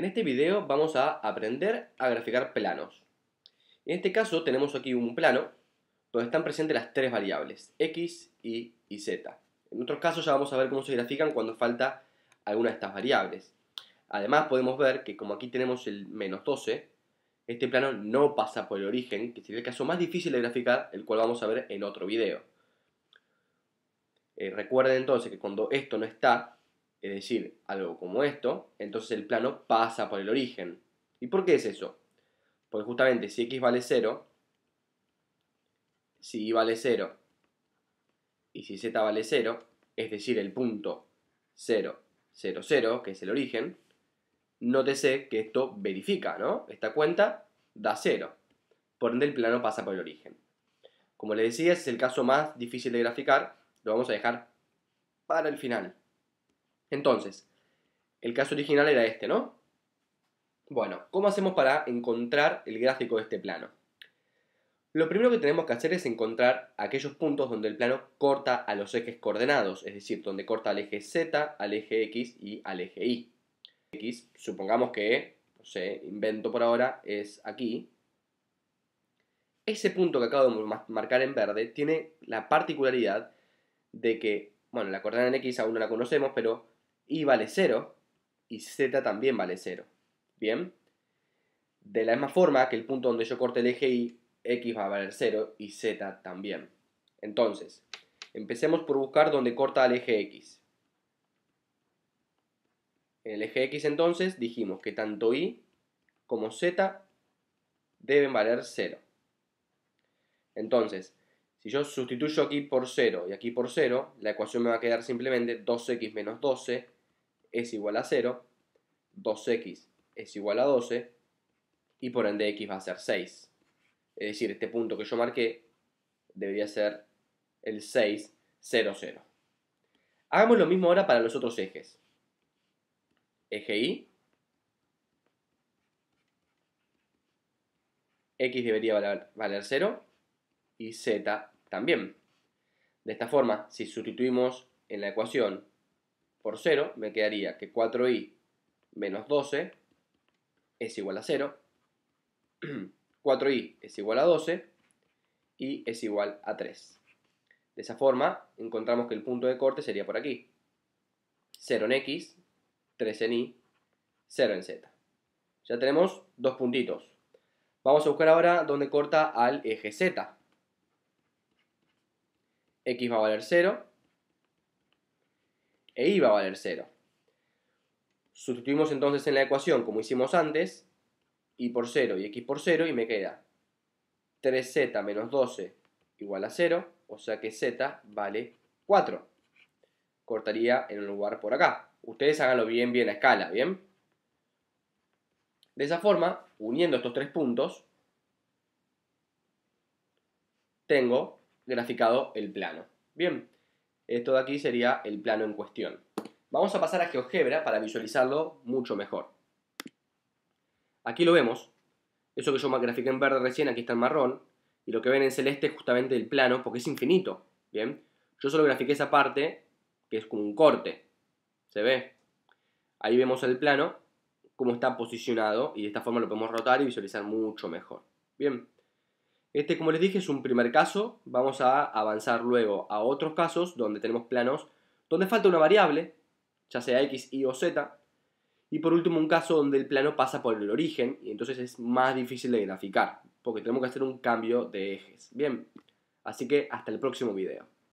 En este video vamos a aprender a graficar planos. En este caso tenemos aquí un plano donde están presentes las tres variables, x, y y z. En otros casos ya vamos a ver cómo se grafican cuando falta alguna de estas variables. Además podemos ver que como aquí tenemos el menos 12, este plano no pasa por el origen, que sería el caso más difícil de graficar, el cual vamos a ver en otro video. Eh, recuerden entonces que cuando esto no está, es decir, algo como esto, entonces el plano pasa por el origen. ¿Y por qué es eso? Pues justamente si x vale 0, si y vale 0 y si z vale 0, es decir, el punto 0, 0, 0, que es el origen, nótese que esto verifica, ¿no? Esta cuenta da 0. Por ende, el plano pasa por el origen. Como les decía, es el caso más difícil de graficar, lo vamos a dejar para el final. Entonces, el caso original era este, ¿no? Bueno, ¿cómo hacemos para encontrar el gráfico de este plano? Lo primero que tenemos que hacer es encontrar aquellos puntos donde el plano corta a los ejes coordenados, es decir, donde corta al eje Z, al eje X y al eje Y. X, supongamos que, no sé, invento por ahora, es aquí. Ese punto que acabo de marcar en verde tiene la particularidad de que, bueno, la coordenada en X aún no la conocemos, pero y vale 0 y z también vale 0. ¿Bien? De la misma forma que el punto donde yo corte el eje y, x va a valer 0 y z también. Entonces, empecemos por buscar dónde corta el eje x. En el eje x entonces dijimos que tanto y como z deben valer 0. Entonces, si yo sustituyo aquí por 0 y aquí por 0, la ecuación me va a quedar simplemente 2x menos 12 es igual a 0, 2x es igual a 12 y por ende x va a ser 6. Es decir, este punto que yo marqué debería ser el 6, 0, 0. Hagamos lo mismo ahora para los otros ejes. Eje Y. X debería valer, valer 0 y Z también. De esta forma, si sustituimos en la ecuación por 0, me quedaría que 4i menos 12 es igual a 0, 4i es igual a 12 y es igual a 3. De esa forma, encontramos que el punto de corte sería por aquí. 0 en x, 3 en y, 0 en z. Ya tenemos dos puntitos. Vamos a buscar ahora dónde corta al eje z. x va a valer 0, e va a valer 0. Sustituimos entonces en la ecuación como hicimos antes, y por 0 y x por 0, y me queda 3z menos 12 igual a 0, o sea que z vale 4. Cortaría en un lugar por acá. Ustedes háganlo bien, bien a escala, ¿bien? De esa forma, uniendo estos tres puntos, tengo graficado el plano. Bien. Esto de aquí sería el plano en cuestión. Vamos a pasar a GeoGebra para visualizarlo mucho mejor. Aquí lo vemos. Eso que yo grafiqué en verde recién, aquí está en marrón. Y lo que ven en celeste es justamente el plano, porque es infinito. ¿Bien? Yo solo grafiqué esa parte, que es como un corte. ¿Se ve? Ahí vemos el plano, cómo está posicionado. Y de esta forma lo podemos rotar y visualizar mucho mejor. Bien. Este, como les dije, es un primer caso. Vamos a avanzar luego a otros casos donde tenemos planos donde falta una variable, ya sea x, y o z. Y por último, un caso donde el plano pasa por el origen y entonces es más difícil de graficar, porque tenemos que hacer un cambio de ejes. Bien, así que hasta el próximo video.